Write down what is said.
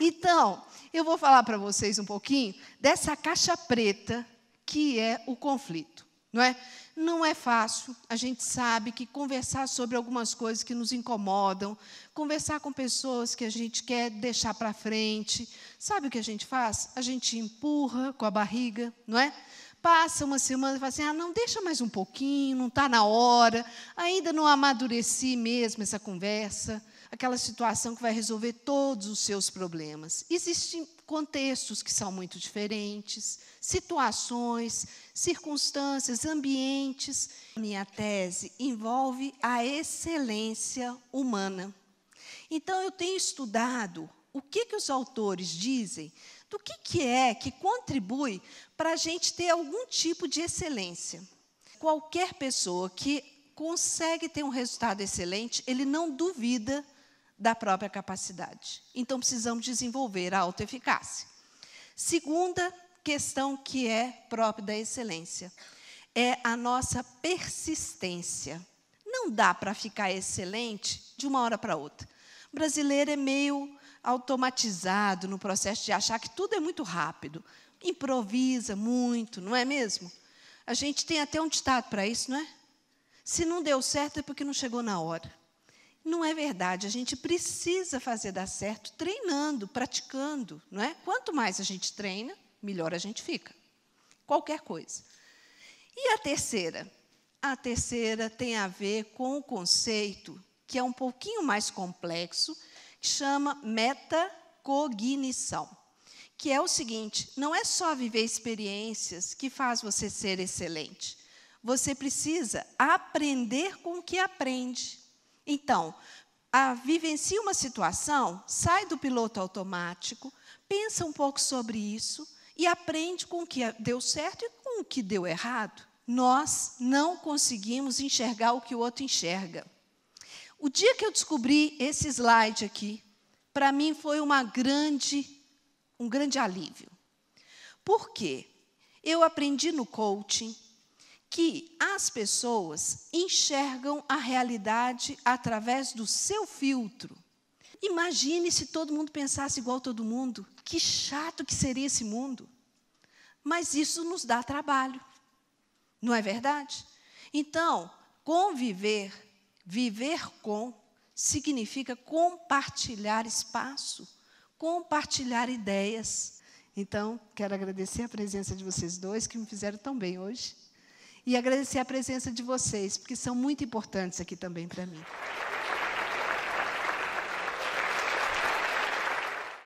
Então, eu vou falar para vocês um pouquinho dessa caixa preta que é o conflito, não é? Não é fácil, a gente sabe que conversar sobre algumas coisas que nos incomodam, conversar com pessoas que a gente quer deixar para frente, sabe o que a gente faz? A gente empurra com a barriga, não é? Passa uma semana e fala assim: ah, não, deixa mais um pouquinho, não está na hora, ainda não amadureci mesmo essa conversa, aquela situação que vai resolver todos os seus problemas. Existem contextos que são muito diferentes, situações, circunstâncias, ambientes. Minha tese envolve a excelência humana. Então, eu tenho estudado o que, que os autores dizem do que, que é que contribui para a gente ter algum tipo de excelência. Qualquer pessoa que consegue ter um resultado excelente, ele não duvida da própria capacidade. Então, precisamos desenvolver a autoeficácia. Segunda questão que é própria da excelência é a nossa persistência. Não dá para ficar excelente de uma hora para outra. O brasileiro é meio automatizado no processo de achar que tudo é muito rápido. Improvisa muito, não é mesmo? A gente tem até um ditado para isso, não é? Se não deu certo é porque não chegou na hora. Não é verdade, a gente precisa fazer dar certo treinando, praticando, não é? Quanto mais a gente treina, melhor a gente fica. Qualquer coisa. E a terceira? A terceira tem a ver com o conceito que é um pouquinho mais complexo que chama metacognição, que é o seguinte: não é só viver experiências que faz você ser excelente. Você precisa aprender com o que aprende. Então, a, vivencia uma situação, sai do piloto automático, pensa um pouco sobre isso e aprende com o que deu certo e com o que deu errado. Nós não conseguimos enxergar o que o outro enxerga. O dia que eu descobri esse slide aqui, para mim foi uma grande, um grande alívio. Por quê? Eu aprendi no coaching que as pessoas enxergam a realidade através do seu filtro. Imagine se todo mundo pensasse igual todo mundo, que chato que seria esse mundo. Mas isso nos dá trabalho, não é verdade? Então, conviver Viver com significa compartilhar espaço, compartilhar ideias. Então, quero agradecer a presença de vocês dois que me fizeram tão bem hoje. E agradecer a presença de vocês, porque são muito importantes aqui também para mim.